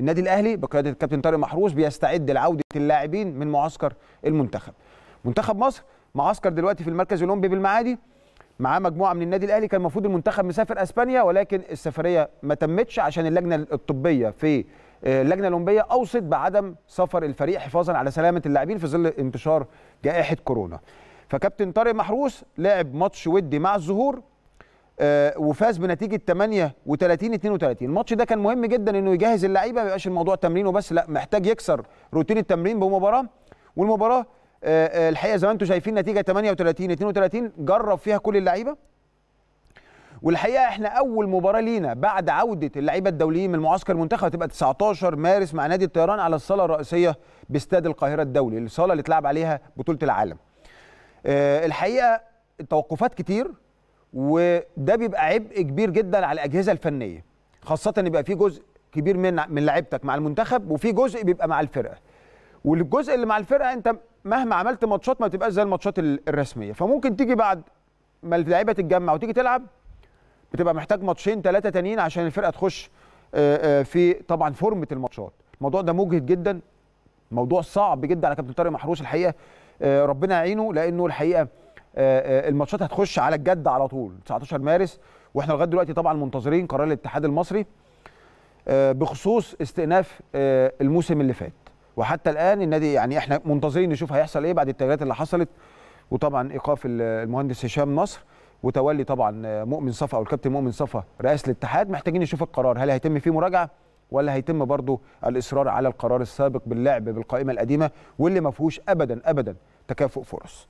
النادي الاهلي بقياده الكابتن طارق محروس بيستعد لعوده اللاعبين من معسكر المنتخب منتخب مصر معسكر دلوقتي في المركز الاولمبي بالمعادي معاه مجموعه من النادي الاهلي كان المفروض المنتخب مسافر اسبانيا ولكن السفريه ما تمتش عشان اللجنه الطبيه في آه، اللجنه الاولمبيه اوصت بعدم سفر الفريق حفاظا على سلامه اللاعبين في ظل انتشار جائحه كورونا فكابتن طارق محروس لعب ماتش ودي مع الزهور آه، وفاز بنتيجه 38 32 الماتش ده كان مهم جدا انه يجهز اللعيبه ما يبقاش الموضوع تمرين وبس لا محتاج يكسر روتين التمرين بمباراه والمباراه آه، آه، الحقيقه زي ما انتم شايفين نتيجه 38 32 جرب فيها كل اللعيبه والحقيقه احنا اول مباراه لينا بعد عوده اللعيبه الدوليين من معسكر المنتخب هتبقى 19 مارس مع نادي الطيران على الصاله الرئيسيه باستاد القاهره الدولي الصاله اللي اتلعب عليها بطوله العالم الحقيقه التوقفات كتير وده بيبقى عبء كبير جدا على الاجهزه الفنيه خاصه يبقى في جزء كبير من من لعيبتك مع المنتخب وفي جزء بيبقى مع الفرقه والجزء اللي مع الفرقه انت مهما عملت ماتشات ما بتبقاش زي الماتشات الرسميه فممكن تيجي بعد ما اللعيبه تتجمع وتيجي تلعب بتبقى محتاج ماتشين ثلاثه تانيين عشان الفرقه تخش في طبعا فورمه الماتشات الموضوع ده مجهد جدا موضوع صعب جدا على كابتن طارق محروس الحقيقه ربنا يعينه لانه الحقيقه آه، آه، الماتشات هتخش على الجد على طول 19 مارس واحنا لغايه دلوقتي طبعا منتظرين قرار الاتحاد المصري آه، بخصوص استئناف الموسم اللي فات وحتى الان النادي يعني احنا منتظرين نشوف هيحصل ايه بعد التغييرات اللي حصلت وطبعا ايقاف المهندس هشام نصر وتولي طبعا مؤمن صفا او الكابتن مؤمن صفا رئاسه الاتحاد محتاجين نشوف القرار هل هيتم فيه مراجعه ولا هيتم برضه الاصرار على القرار السابق باللعب بالقائمه القديمه واللي ما فيهوش ابدا ابدا تكافؤ فرص